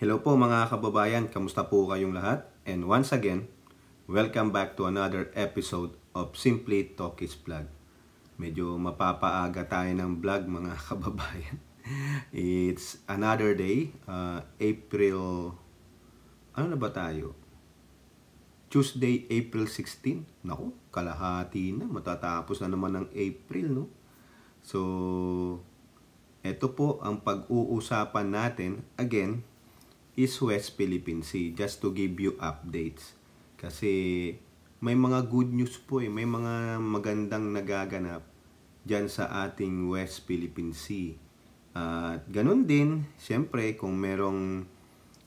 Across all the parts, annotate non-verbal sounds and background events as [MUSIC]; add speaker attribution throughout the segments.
Speaker 1: Hello po mga kababayan, kamusta po kayong lahat? And once again, welcome back to another episode of Simply Talkies Vlog. Medyo mapapaaga tayo ng vlog mga [LAUGHS] kababayan. It's another day, uh, April, ano na ba tayo? Tuesday, April 16. Nako, kalahati na, matatapos na naman ng April, no? So, ito po ang pag-uusapan natin, again, is West Philippine Sea just to give you updates. Kasi may mga good news po eh, may mga magandang nagaganap dyan sa ating West Philippine Sea. At ganun din, siyempre kung merong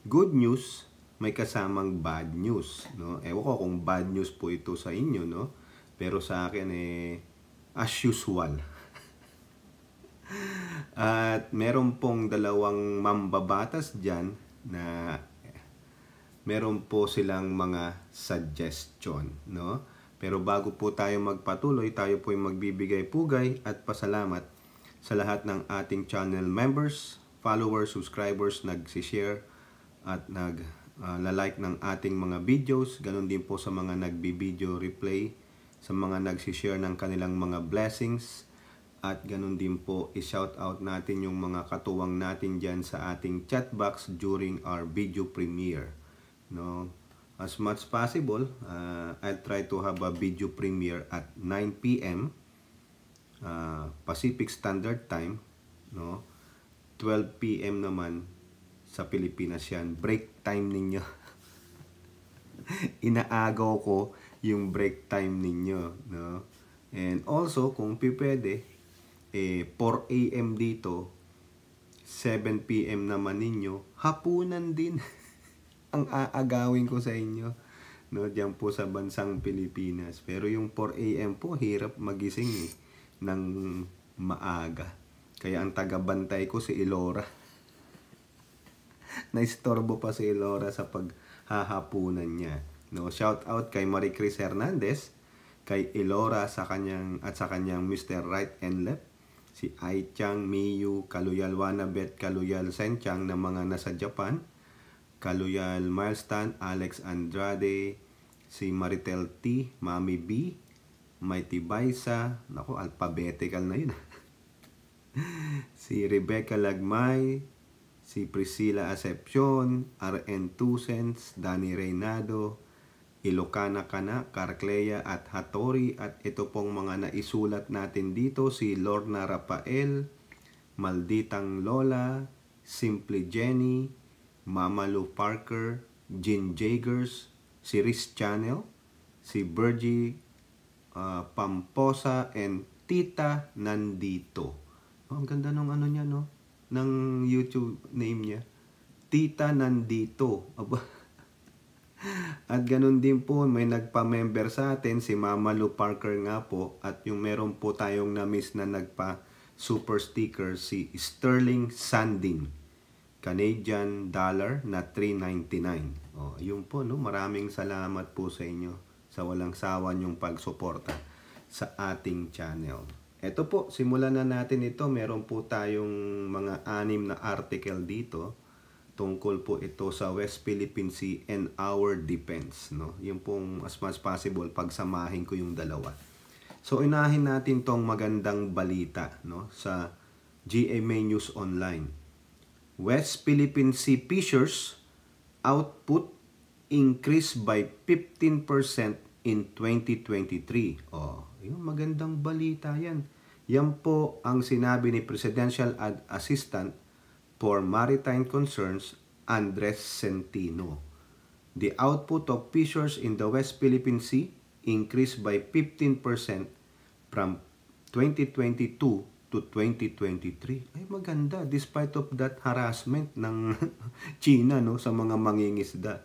Speaker 1: good news, may kasamang bad news, no? Ewan ko kung bad news po ito sa inyo, no? Pero sa akin eh as usual. [LAUGHS] At meron pong dalawang mambabatas diyan na meron po silang mga suggestion, no? Pero bago po tayo magpatuloy, tayo po ay magbibigay pugay at pasalamat sa lahat ng ating channel members, followers, subscribers, nag-share at nag uh, ah, like ng ating mga videos. ganun din po sa mga nagbi-video replay, sa mga nag-share ng kanilang mga blessings at ganun din po, i-shout out natin yung mga katuwang natin dyan sa ating chat box during our video premiere. No? As much possible, uh, I'll try to have a video premiere at 9 p.m. Uh, Pacific Standard Time. No? 12 p.m. naman sa Pilipinas yan. Break time ninyo. [LAUGHS] Inaagaw ko yung break time ninyo. No? And also, kung pipede, eh, 4 a.m. dito, 7 p.m. naman ninyo, hapunan din [LAUGHS] ang aagawin ko sa inyo no, diyan po sa bansang Pilipinas. Pero yung 4 a.m. po, hirap magising eh, ng maaga. Kaya ang tagabantay ko si Ilora. [LAUGHS] Naistorbo pa si Ilora sa paghahapunan niya. No, shout out kay Marie Chris Hernandez, kay Ilora sa kanyang at sa kanyang Mr. Right and Left si Ai Chang, Miyu, Kaluyal Wanabet, Kaluyal Senchang na mga nasa Japan, Kaluyal Milestone, Alex Andrade, si Maritel T, Mami B, Mighty Baisa, nako alphabetical na yun. [LAUGHS] si Rebecca Lagmay, si Priscilla Acepcion, RN Tusens, Danny Reynado, Ilocana Kana, Carcleya at Hattori at ito pong mga naisulat natin dito si Lorna Rafael, Malditang Lola, Simply Jenny, Mama Lou Parker, Jean Jagers, si Riz Channel, si Bergie uh, ah, Pamposa, and Tita Nandito. Oh, ang ganda ng ano niya, no? Ng YouTube name niya. Tita Nandito. Aba. At ganun din po, may nagpa-member sa atin, si Mama Lou Parker nga po. At yung meron po tayong na-miss na nagpa-super sticker, si Sterling Sanding. Canadian dollar na 3.99. Oh, yun po, no? maraming salamat po sa inyo sa walang sawa yung pagsuporta sa ating channel. Ito po, simulan na natin ito. Meron po tayong mga anim na article dito tungkol po ito sa West Philippine Sea and our defense. No? Yung pong as much possible, pagsamahin ko yung dalawa. So, inahin natin tong magandang balita no? sa GMA News Online. West Philippine Sea Fishers output increased by 15% in 2023. Oh, yung magandang balita yan. Yan po ang sinabi ni Presidential Ad Assistant for Maritime Concerns, Andres Centino. The output of fishers in the West Philippine Sea increased by 15% from 2022 to 2023. Ay maganda despite of that harassment ng [LAUGHS] China no sa mga mangingisda.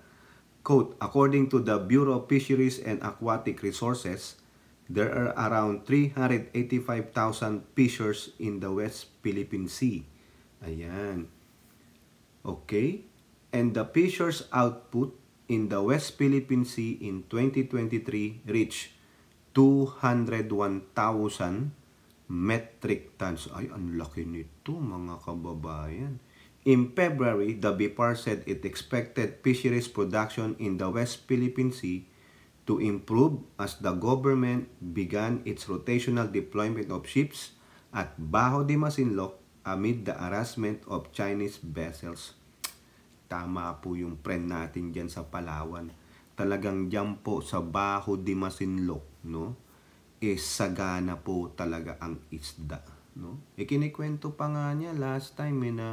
Speaker 1: Quote, according to the Bureau of Fisheries and Aquatic Resources, there are around 385,000 fishers in the West Philippine Sea Ayan. Okay. And the fisher's output in the West Philippine Sea in 2023 reached 201,000 metric tons. Ay, ang laki nito mga kababayan. In February, the BIPAR said it expected fisheries production in the West Philippine Sea to improve as the government began its rotational deployment of ships at Bajo de Masinloc amid the harassment of Chinese vessels. Tama po yung friend natin dyan sa Palawan. Talagang dyan po sa Baho de Masinloc, no? E sagana po talaga ang isda, no? E kinikwento pa nga niya last time eh, na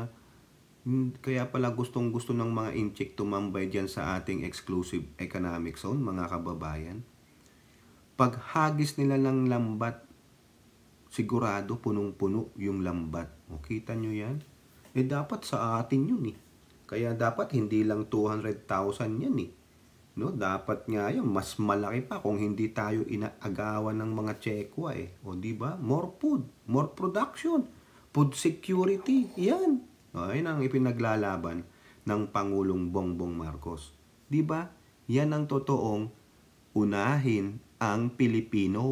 Speaker 1: hmm, kaya pala gustong gusto ng mga incheck tumambay dyan sa ating exclusive economic zone, mga kababayan. Paghagis nila ng lambat sigurado punong-puno yung lambat. O, kita nyo yan? Eh, dapat sa atin yun eh. Kaya dapat hindi lang 200,000 yan eh. No, dapat nga yan, mas malaki pa kung hindi tayo inaagawan ng mga tsekwa eh. O, di ba? More food, more production, food security, yan. O, yan ang ipinaglalaban ng Pangulong Bongbong Marcos. Di ba? Yan ang totoong unahin ang Pilipino.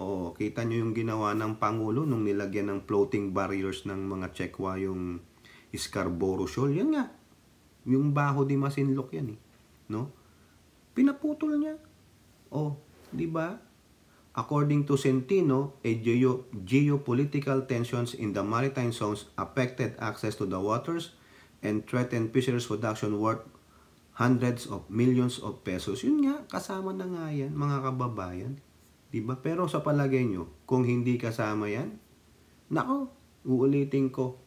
Speaker 1: Oo, kita nyo yung ginawa ng Pangulo nung nilagyan ng floating barriers ng mga Chekwa yung Scarborough Shoal. Yan nga, yung baho di masinlok yan eh. No? Pinaputol niya. Oh, di ba? According to Centino, a geo geopolitical tensions in the maritime zones affected access to the waters and threatened fisheries production worth hundreds of millions of pesos. Yun nga, kasama na nga yan, mga kababayan. Diba? Pero sa palagay nyo, kung hindi kasama 'yan, nako, uulitin ko.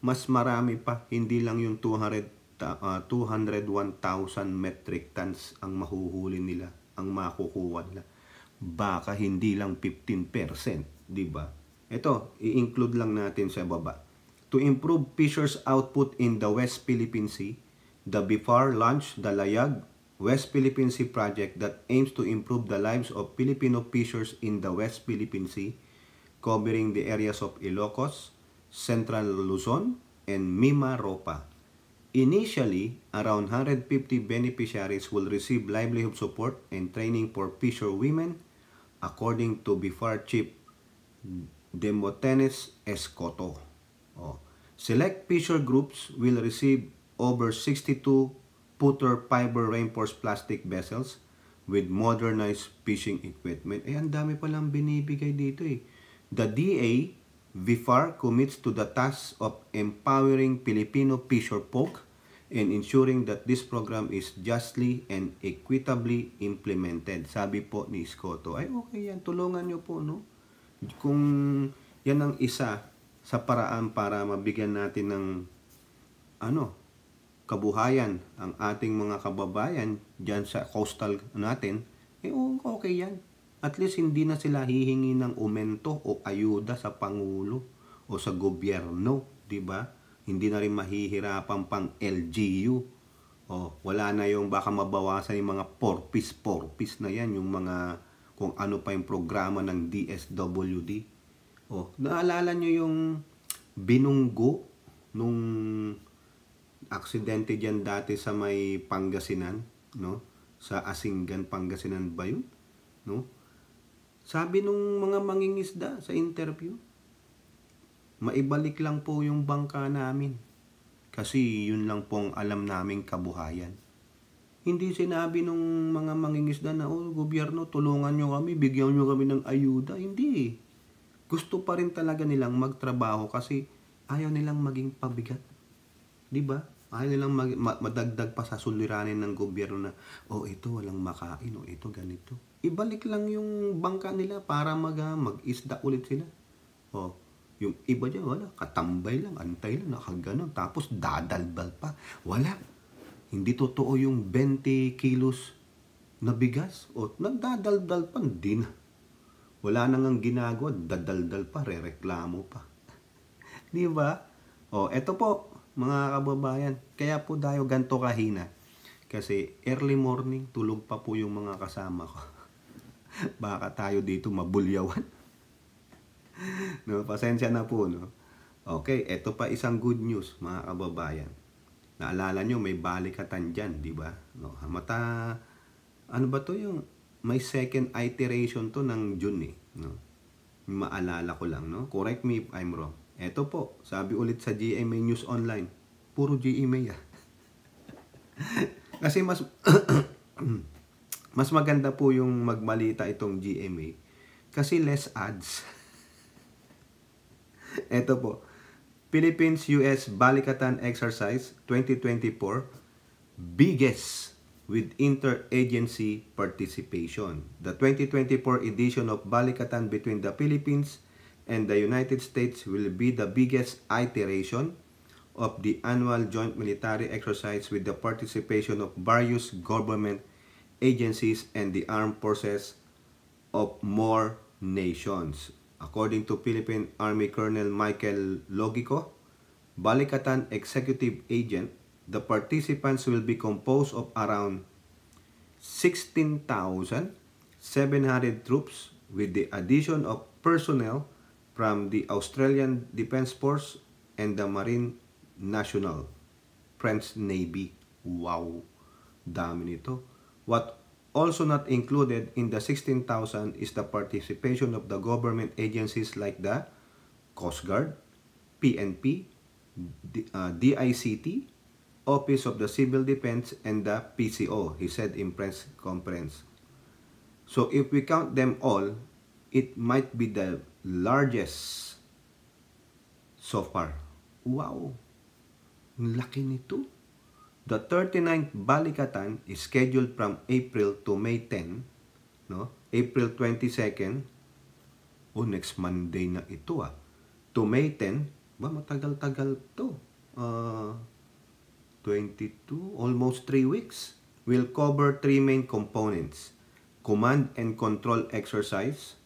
Speaker 1: Mas marami pa, hindi lang yung 200 uh, 201,000 metric tons ang mahuhuli nila, ang makukuha nila. Baka hindi lang 15%, 'di ba? Ito, i-include lang natin sa baba. To improve fisher's output in the West Philippine Sea, the BIFAR launched the Layag West Philippine Sea project that aims to improve the lives of Filipino fishers in the West Philippine Sea, covering the areas of Ilocos, Central Luzon, and Mima Ropa. Initially, around 150 beneficiaries will receive livelihood support and training for fisher women, according to BIFAR Chief Demotenes Escoto. Oh. Select fisher groups will receive over 62 putter fiber reinforced plastic vessels with modernized fishing equipment. Eh, ang dami palang binibigay dito eh. The DA, VIFAR, commits to the task of empowering Filipino fisher folk and ensuring that this program is justly and equitably implemented. Sabi po ni Scotto, ay okay yan, tulungan nyo po, no? Kung yan ang isa sa paraan para mabigyan natin ng ano, kabuhayan ang ating mga kababayan dyan sa coastal natin, eh okay yan. At least hindi na sila hihingi ng umento o ayuda sa Pangulo o sa gobyerno, di ba? Hindi na rin mahihirapan pang LGU. O, wala na yung baka mabawasan yung mga porpis, porpis na yan, yung mga kung ano pa yung programa ng DSWD. O, naalala nyo yung binunggo nung aksidente diyan dati sa may Pangasinan, no? Sa Asingan, Pangasinan ba yun? No? Sabi nung mga mangingisda sa interview, maibalik lang po yung bangka namin. Kasi yun lang pong alam naming kabuhayan. Hindi sinabi nung mga mangingisda na, oh, gobyerno, tulungan nyo kami, bigyan nyo kami ng ayuda. Hindi. Gusto pa rin talaga nilang magtrabaho kasi ayaw nilang maging pabigat. 'Di ba? Ayaw nilang mag, ma, madagdag pa sa suliranin ng gobyerno na, oh ito walang makain, oh ito ganito. Ibalik lang yung bangka nila para mag, ah, mag-isda ulit sila. Oh, yung iba dyan, wala, katambay lang, antay lang, nakaganon. Tapos dadalbal pa. Wala. Hindi totoo yung 20 kilos na bigas. O, nagdadaldal pa, din. Wala nang ang ginagawa, dadaldal pa, rereklamo pa. [LAUGHS] Di ba? O, eto po, mga kababayan. Kaya po tayo ganto kahina. Kasi early morning, tulog pa po yung mga kasama ko. [LAUGHS] Baka tayo dito mabulyawan. [LAUGHS] no, pasensya na po. No? Okay, eto pa isang good news mga kababayan. Naalala nyo, may balikatan dyan, di ba? No, mata, ano ba to yung, may second iteration to ng June eh. No? Maalala ko lang, no? Correct me if I'm wrong. Eto po, sabi ulit sa GMA News Online, puro GMA ah. [LAUGHS] Kasi mas [CLEARS THROAT] mas maganda po yung magmalita itong GMA kasi less ads. [LAUGHS] Eto po, Philippines-US Balikatan Exercise 2024 biggest with interagency participation. The 2024 edition of Balikatan between the Philippines and the United States will be the biggest iteration of the annual joint military exercise with the participation of various government agencies and the armed forces of more nations. According to Philippine Army Colonel Michael Logico, Balikatan Executive Agent, the participants will be composed of around 16,700 troops with the addition of personnel from the Australian Defence Force and the Marine National French Navy. Wow! Dami nito. What also not included in the 16,000 is the participation of the government agencies like the Coast Guard, PNP, D uh, DICT, Office of the Civil Defense, and the PCO, he said in press conference. So if we count them all, it might be the largest so far. Wow! Ang laki nito. The 39th Balikatan is scheduled from April to May 10. No? April 22nd. oh, next Monday na ito ah. To May 10. Ba, matagal-tagal to. Uh, ah, 22, almost 3 weeks. Will cover three main components. Command and control exercise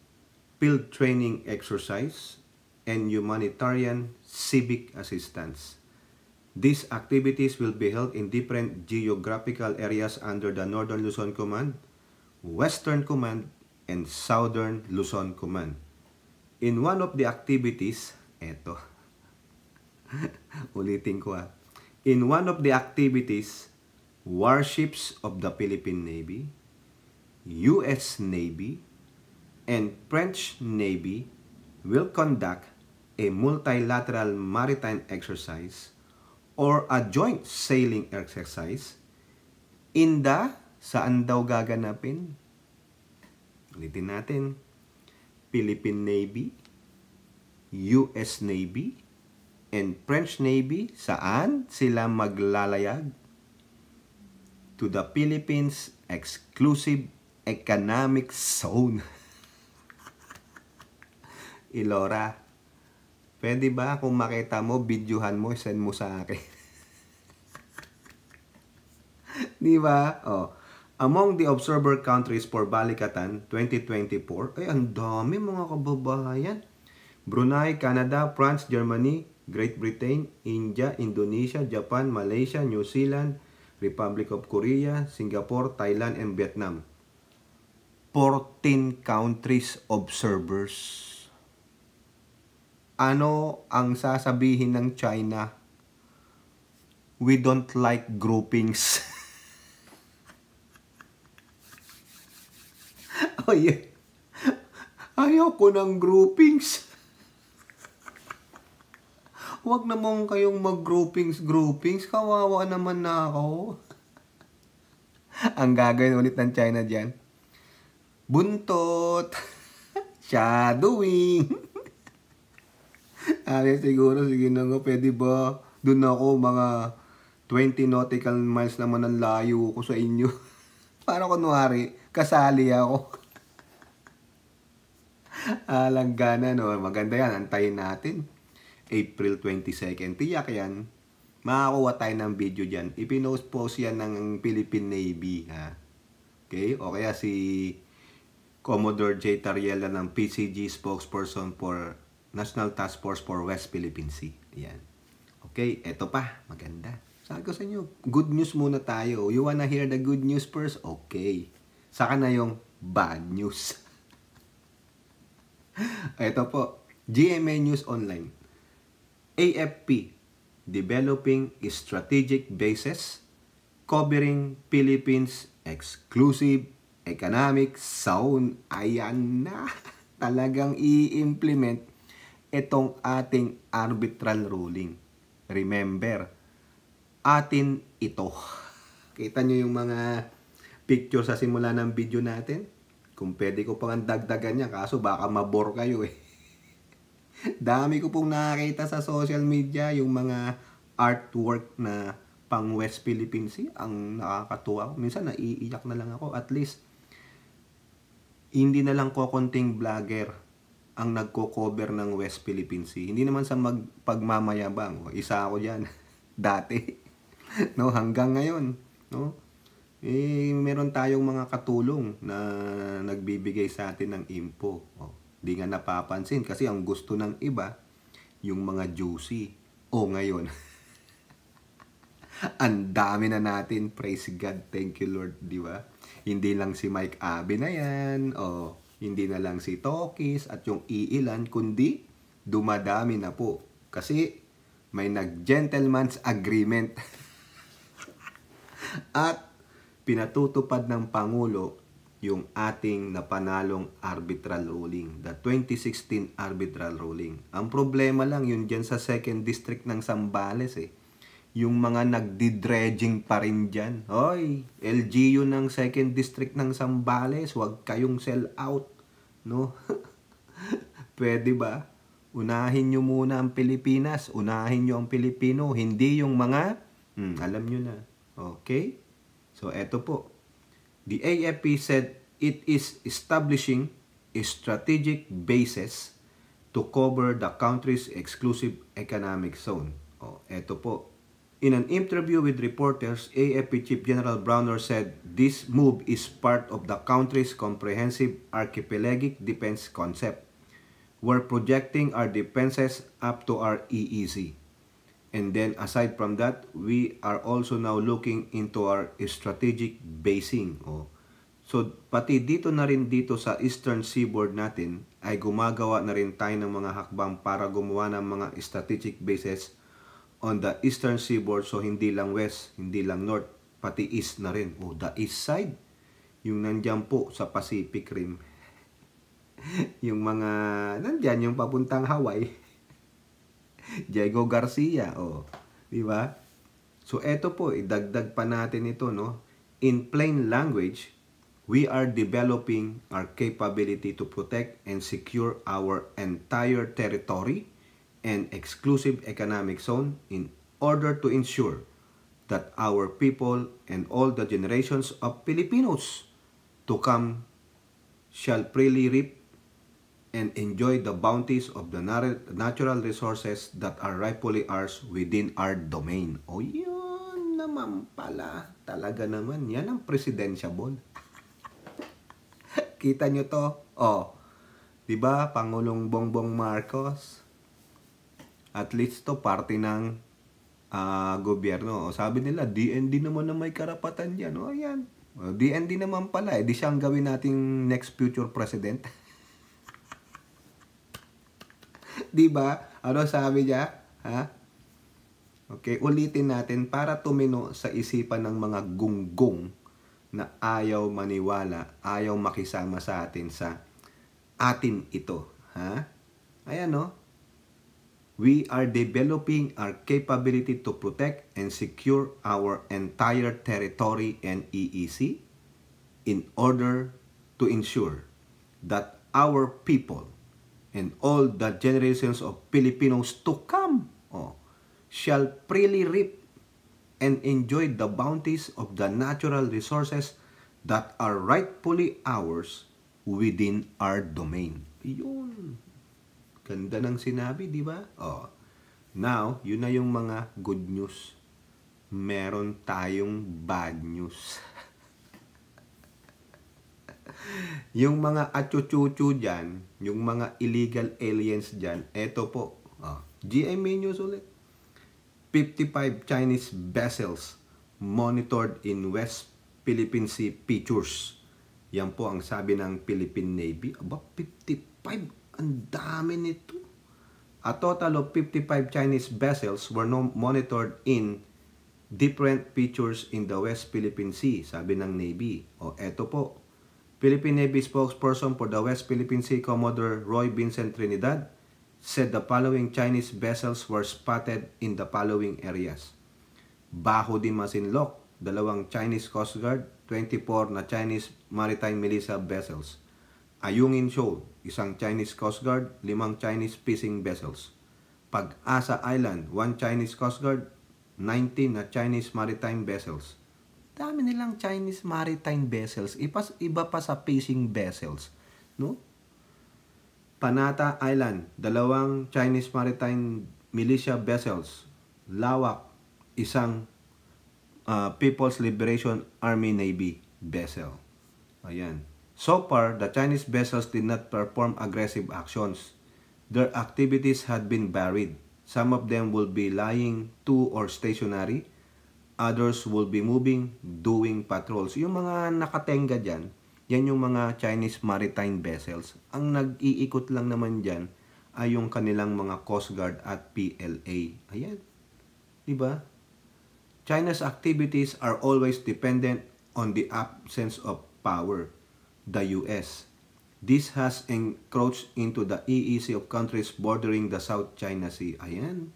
Speaker 1: field training exercise, and humanitarian civic assistance. These activities will be held in different geographical areas under the Northern Luzon Command, Western Command, and Southern Luzon Command. In one of the activities, eto, [LAUGHS] ulitin ko ah. In one of the activities, warships of the Philippine Navy, U.S. Navy, and French Navy will conduct a multilateral maritime exercise or a joint sailing exercise in the saan daw gaganapin? Ulitin natin. Philippine Navy, US Navy, and French Navy, saan sila maglalayag? To the Philippines Exclusive Economic Zone. [LAUGHS] Ilora. Eh, pwede ba kung makita mo, videohan mo, send mo sa akin. [LAUGHS] Di ba? Oh. Among the observer countries for Balikatan 2024, ay ang dami mga kababayan. Brunei, Canada, France, Germany, Great Britain, India, Indonesia, Japan, Malaysia, New Zealand, Republic of Korea, Singapore, Thailand, and Vietnam. 14 countries observers ano ang sasabihin ng China? We don't like groupings. [LAUGHS] oh, yeah. Ayaw ng groupings. Huwag na mong kayong mag-groupings, groupings. Kawawa naman na ako. [LAUGHS] ang gagawin ulit ng China dyan. Buntot. [LAUGHS] Shadowing. Ari, siguro, sige na nga, pwede ba? Doon ako, mga 20 nautical miles naman ang layo ko sa inyo. [LAUGHS] Paano kunwari, kasali ako. [LAUGHS] gana, no? Maganda yan, antayin natin. April 22nd, tiyak yan. Makakuha tayo ng video dyan. Ipinost post yan ng Philippine Navy, ha? Okay? O kaya si Commodore J. Tariela ng PCG spokesperson for National Task Force for West Philippine Sea. Yan. Okay, eto pa. Maganda. Sabi ko sa inyo, good news muna tayo. You wanna hear the good news first? Okay. Saka na yung bad news. Ito [LAUGHS] po, GMA News Online. AFP, Developing Strategic Bases Covering Philippines Exclusive Economic Zone. Ayan na, [LAUGHS] talagang i-implement itong ating arbitral ruling. Remember, atin ito. [LAUGHS] Kita nyo yung mga picture sa simula ng video natin? Kung pwede ko pang dagdagan yan, kaso baka mabor kayo eh. [LAUGHS] Dami ko pong nakakita sa social media yung mga artwork na pang West Philippine Sea. Ang nakakatuwa ko. Minsan naiiyak na lang ako. At least, hindi na lang ko konting vlogger ang nagko-cover ng West Philippine Sea. Hindi naman sa mag pagmamayabang. O, isa ako diyan [LAUGHS] dati. [LAUGHS] no, hanggang ngayon, no? Eh, meron tayong mga katulong na nagbibigay sa atin ng info. O, di nga napapansin kasi ang gusto ng iba, yung mga juicy. O, ngayon. [LAUGHS] ang dami na natin. Praise God. Thank you, Lord. Di ba? Hindi lang si Mike Abe na yan. O, hindi na lang si Tokis at yung iilan, kundi dumadami na po. Kasi may nag-gentleman's agreement. [LAUGHS] at pinatutupad ng Pangulo yung ating napanalong arbitral ruling, the 2016 arbitral ruling. Ang problema lang yun dyan sa 2nd district ng Sambales eh. Yung mga nagdi-dredging pa rin dyan. Hoy, LGU ng 2nd district ng Sambales, huwag kayong sell out. No? [LAUGHS] Pwede ba? Unahin nyo muna ang Pilipinas. Unahin nyo ang Pilipino. Hindi yung mga, hmm, alam nyo na. Okay? So, eto po. The AFP said it is establishing a strategic basis to cover the country's exclusive economic zone. O, oh, eto po. In an interview with reporters, AFP Chief General Browner said this move is part of the country's comprehensive archipelagic defense concept. We're projecting our defenses up to our EEZ. And then aside from that, we are also now looking into our strategic basing. Oh. So pati dito na rin dito sa eastern seaboard natin ay gumagawa na rin tayo ng mga hakbang para gumawa ng mga strategic bases on the eastern seaboard. So, hindi lang west, hindi lang north, pati east na rin. oh, the east side. Yung nandyan po sa Pacific Rim. [LAUGHS] yung mga, nandyan yung papuntang Hawaii. [LAUGHS] Diego Garcia, Oh. Di ba? So, eto po, idagdag pa natin ito, no? In plain language, we are developing our capability to protect and secure our entire territory and exclusive economic zone in order to ensure that our people and all the generations of Filipinos to come shall freely reap and enjoy the bounties of the natural resources that are rightfully ours within our domain. O oh, yun naman pala. Talaga naman. Yan ang presidentiable. [LAUGHS] Kita nyo to? O. Oh, diba? Pangulong Bongbong Marcos at least to parte ng uh, gobyerno. O, sabi nila, DND naman na may karapatan yan. O, ayan. O, DND naman pala. Eh, di siyang gawin nating next future president. [LAUGHS] di ba? Ano sabi niya? Ha? Okay, ulitin natin para tumino sa isipan ng mga gunggong na ayaw maniwala, ayaw makisama sa atin sa atin ito. Ha? Ayan, no? we are developing our capability to protect and secure our entire territory and EEC in order to ensure that our people and all the generations of Filipinos to come oh, shall freely reap and enjoy the bounties of the natural resources that are rightfully ours within our domain. Yun. Ganda ng sinabi, di ba? Oh. Now, yun na yung mga good news. Meron tayong bad news. [LAUGHS] yung mga achuchuchu dyan, yung mga illegal aliens dyan, eto po. Oh. GMA News ulit. 55 Chinese vessels monitored in West Philippine Sea features. Yan po ang sabi ng Philippine Navy. About 55 ang dami nito. A total of 55 Chinese vessels were no monitored in different features in the West Philippine Sea, sabi ng Navy. O eto po, Philippine Navy spokesperson for the West Philippine Sea, Commodore Roy Vincent Trinidad, said the following Chinese vessels were spotted in the following areas. Baho di Masinloc, dalawang Chinese Coast Guard, 24 na Chinese maritime militia vessels. Ayungin Shoal, isang Chinese Coast Guard, limang Chinese fishing vessels. Pag-asa Island, one Chinese Coast Guard, 19 na Chinese maritime vessels. Dami nilang Chinese maritime vessels, ipas iba pa sa fishing vessels, no? Panata Island, dalawang Chinese maritime militia vessels. Lawak, isang uh, People's Liberation Army Navy vessel. Ayan. So far, the Chinese vessels did not perform aggressive actions. Their activities had been varied. Some of them would be lying to or stationary. Others would be moving, doing patrols. Yung mga nakatenga dyan, yan yung mga Chinese maritime vessels. Ang nag-iikot lang naman dyan ay yung kanilang mga Coast Guard at PLA. Ayan. Diba? China's activities are always dependent on the absence of power the US. This has encroached into the EEC of countries bordering the South China Sea. Ayan.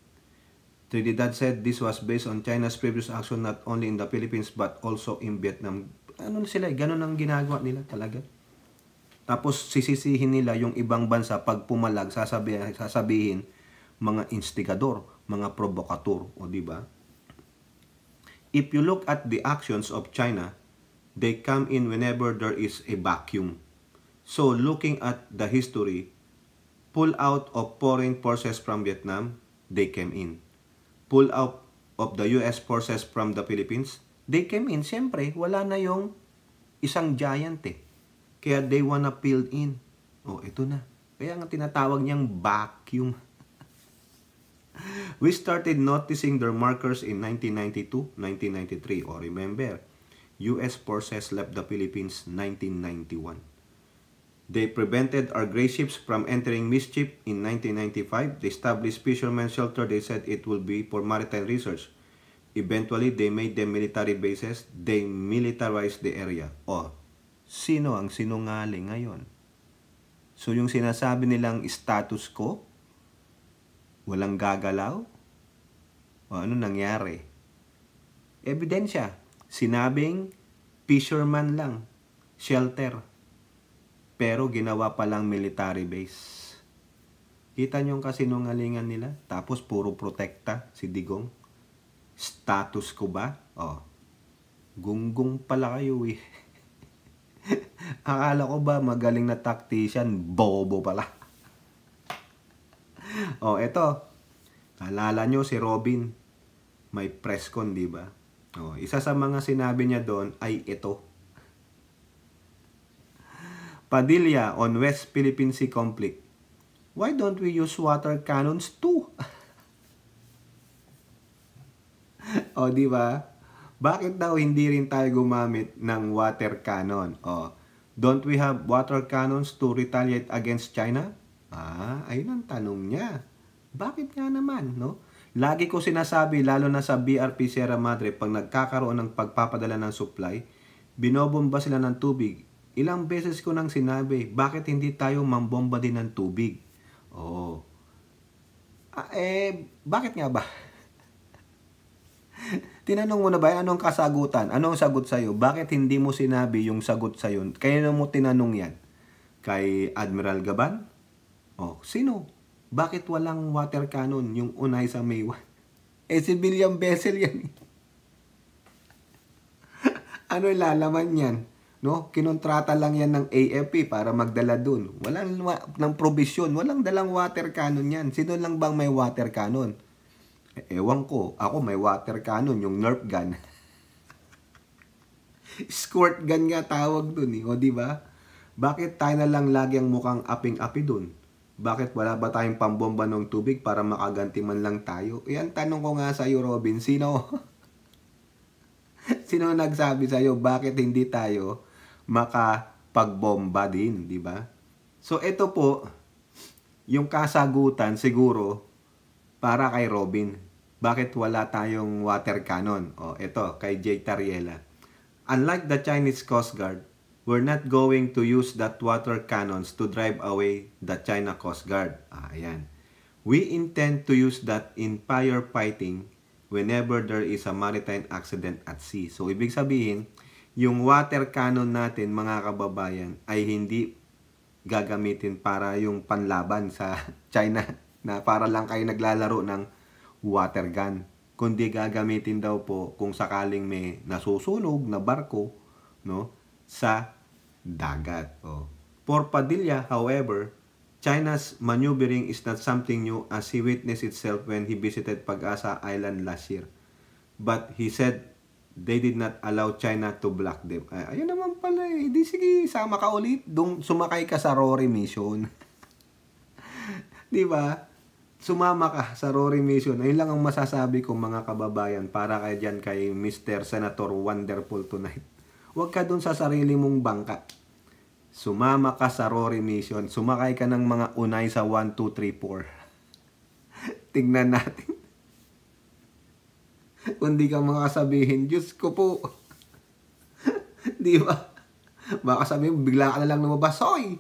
Speaker 1: Trinidad said this was based on China's previous action not only in the Philippines but also in Vietnam. Ano sila, eh. ganun ang ginagawa nila talaga. Tapos sisisihin nila yung ibang bansa pag pumalag, sasabihin, sasabihin mga instigador, mga provocateur. o di ba? If you look at the actions of China, They come in whenever there is a vacuum. So looking at the history, pull out of foreign forces from Vietnam, they came in. Pull out of the US forces from the Philippines, they came in. Siyempre, wala na yung isang giant eh. Kaya they wanna build in. Oh, ito na. Kaya nga tinatawag niyang vacuum. [LAUGHS] We started noticing their markers in 1992, 1993. Oh, remember, U.S. forces left the Philippines 1991. They prevented our gray ships from entering mischief in 1995. They established fishermen shelter. They said it will be for maritime research. Eventually, they made them military bases. They militarized the area. O, sino ang sinungaling ngayon? So, yung sinasabi nilang status quo, walang gagalaw, o ano nangyari? Ebidensya. Sinabing fisherman lang, shelter. Pero ginawa palang military base. Kita nyo kasi kasinungalingan nila. Tapos puro protekta si Digong. Status ko ba? Oh. Gunggong pala kayo eh. [LAUGHS] Akala ko ba magaling na tactician? Bobo pala. [LAUGHS] oh, eto. Alala nyo si Robin. May press con, di ba? Oh, isa sa mga sinabi niya doon ay ito. Padilla on West Philippine Sea Conflict. Why don't we use water cannons too? [LAUGHS] o, oh, di ba? Bakit daw hindi rin tayo gumamit ng water cannon? O, oh, don't we have water cannons to retaliate against China? Ah, ayun ang tanong niya. Bakit nga naman, no? Lagi ko sinasabi, lalo na sa BRP Sierra Madre, pag nagkakaroon ng pagpapadala ng supply, binobomba sila ng tubig. Ilang beses ko nang sinabi, bakit hindi tayo mambomba din ng tubig? Oo. Ah, eh, bakit nga ba? [LAUGHS] Tinanong mo na ba, eh, anong kasagutan? Anong sagot sa'yo? Bakit hindi mo sinabi yung sagot sa'yo? Kaya mo tinanong yan? Kay Admiral Gaban? O, sino? Bakit walang water cannon yung unay sa Maywan? [LAUGHS] Eh, civilian vessel yan. Eh. [LAUGHS] ano lalaman yan? No? Kinontrata lang yan ng AFP para magdala dun. Walang ng provision. Walang dalang water cannon yan. Sino lang bang may water cannon? Eh, ewan ko. Ako may water cannon, yung Nerf gun. [LAUGHS] squirt gun nga tawag dun eh. O, di ba? Bakit tayo na lang lagi ang mukhang aping-api dun? Bakit wala ba tayong pambomba ng tubig para makaganti man lang tayo? Yan, tanong ko nga sa'yo, Robin, sino? [LAUGHS] sino nagsabi sa'yo bakit hindi tayo makapagbomba din, di ba? So, ito po, yung kasagutan siguro para kay Robin. Bakit wala tayong water cannon? O, ito, kay Jay Tariela. Unlike the Chinese Coast Guard, we're not going to use that water cannons to drive away the China Coast Guard. Ah, ayan. We intend to use that in firefighting whenever there is a maritime accident at sea. So, ibig sabihin, yung water cannon natin, mga kababayan, ay hindi gagamitin para yung panlaban sa [LAUGHS] China na para lang kayo naglalaro ng water gun. Kundi gagamitin daw po kung sakaling may nasusunog na barko, no? sa dagat. Oh. For Padilla, however, China's maneuvering is not something new as he witnessed itself when he visited Pag-asa Island last year. But he said they did not allow China to block them. Ay, ayun naman pala eh. Di sige, sama ka ulit. Dung, sumakay ka sa Rory Mission. [LAUGHS] di ba? Sumama ka sa Rory Mission. Ayun lang ang masasabi ko mga kababayan para kay dyan kay Mr. Senator Wonderful tonight. Huwag ka dun sa sarili mong bangka. Sumama ka sa Rory Mission. Sumakay ka ng mga unay sa 1, 2, 3, Tingnan natin. [LAUGHS] Kundi ka makasabihin, sabihin, Diyos ko po. [LAUGHS] Di ba? Baka sabihin, bigla ka na lang lumabas. Hoy!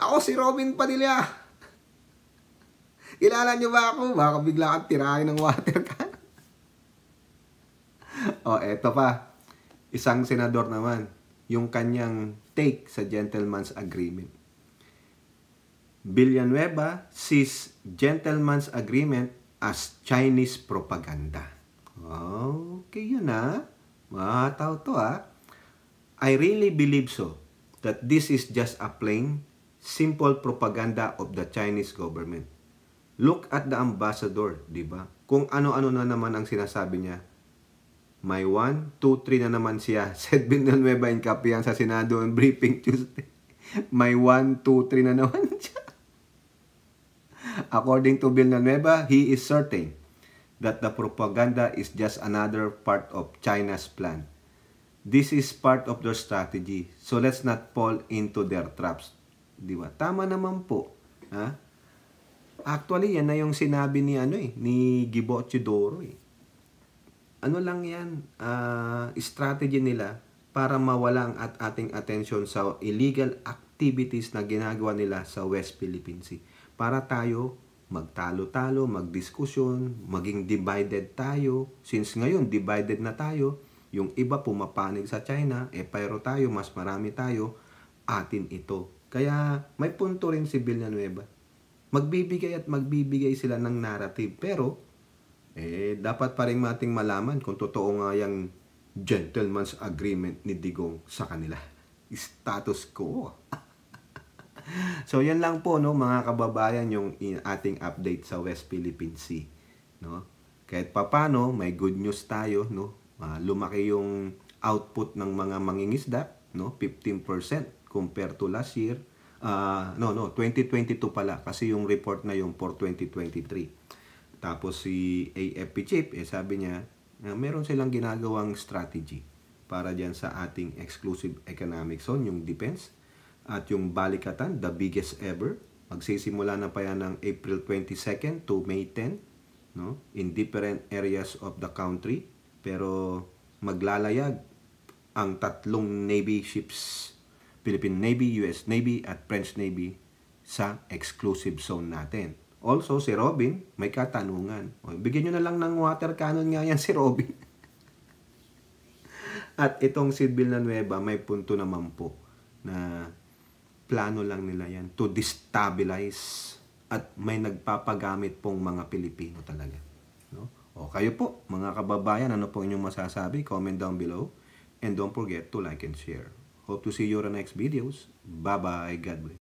Speaker 1: Ako si Robin Padilla. [LAUGHS] Kilala niyo ba ako? Baka bigla kang tirahin ng water can. o, oh, eto pa isang senador naman yung kanyang take sa gentleman's agreement. Villanueva sees gentleman's agreement as Chinese propaganda. Okay, yun ah. Mahataw to ah. I really believe so that this is just a plain, simple propaganda of the Chinese government. Look at the ambassador, di ba? Kung ano-ano na naman ang sinasabi niya may 1, 2, 3 na naman siya. Said [LAUGHS] Villanueva in kapiyan sa Senado on briefing Tuesday. [LAUGHS] May 1, 2, 3 na naman [LAUGHS] siya. According to Villanueva, he is certain that the propaganda is just another part of China's plan. This is part of their strategy. So let's not fall into their traps. Di ba? Tama naman po. Ha? Actually, yan na yung sinabi ni ano eh, ni Gibo Chidoro eh ano lang yan, uh, strategy nila para mawala ang at ating attention sa illegal activities na ginagawa nila sa West Philippine Sea. Para tayo magtalo-talo, magdiskusyon, maging divided tayo. Since ngayon, divided na tayo. Yung iba pumapanig sa China, eh pero tayo, mas marami tayo, atin ito. Kaya may punto rin si Villanueva. Magbibigay at magbibigay sila ng narrative pero eh dapat pa rin mating malaman kung totoo nga yung gentleman's agreement ni Digong sa kanila. Status ko. [LAUGHS] so yan lang po no mga kababayan yung ating update sa West Philippine Sea, no? Kahit papano may good news tayo no. Uh, lumaki yung output ng mga mangingisda, no? 15% compared to last year. Uh, no, no, 2022 pala kasi yung report na yung for 2023. Tapos si AFP Chief, eh, sabi niya, na ah, meron silang ginagawang strategy para dyan sa ating exclusive economic zone, yung defense, at yung balikatan, the biggest ever. Magsisimula na pa yan ng April 22 to May 10, no? in different areas of the country. Pero maglalayag ang tatlong Navy ships, Philippine Navy, US Navy, at French Navy sa exclusive zone natin. Also, si Robin, may katanungan. O, bigyan nyo na lang ng water cannon nga yan [LAUGHS] si Robin. At itong si Villanueva, may punto naman po na plano lang nila yan to destabilize at may nagpapagamit pong mga Pilipino talaga. No? O kayo po, mga kababayan, ano po inyong masasabi? Comment down below. And don't forget to like and share. Hope to see you in our next videos. Bye-bye. God bless.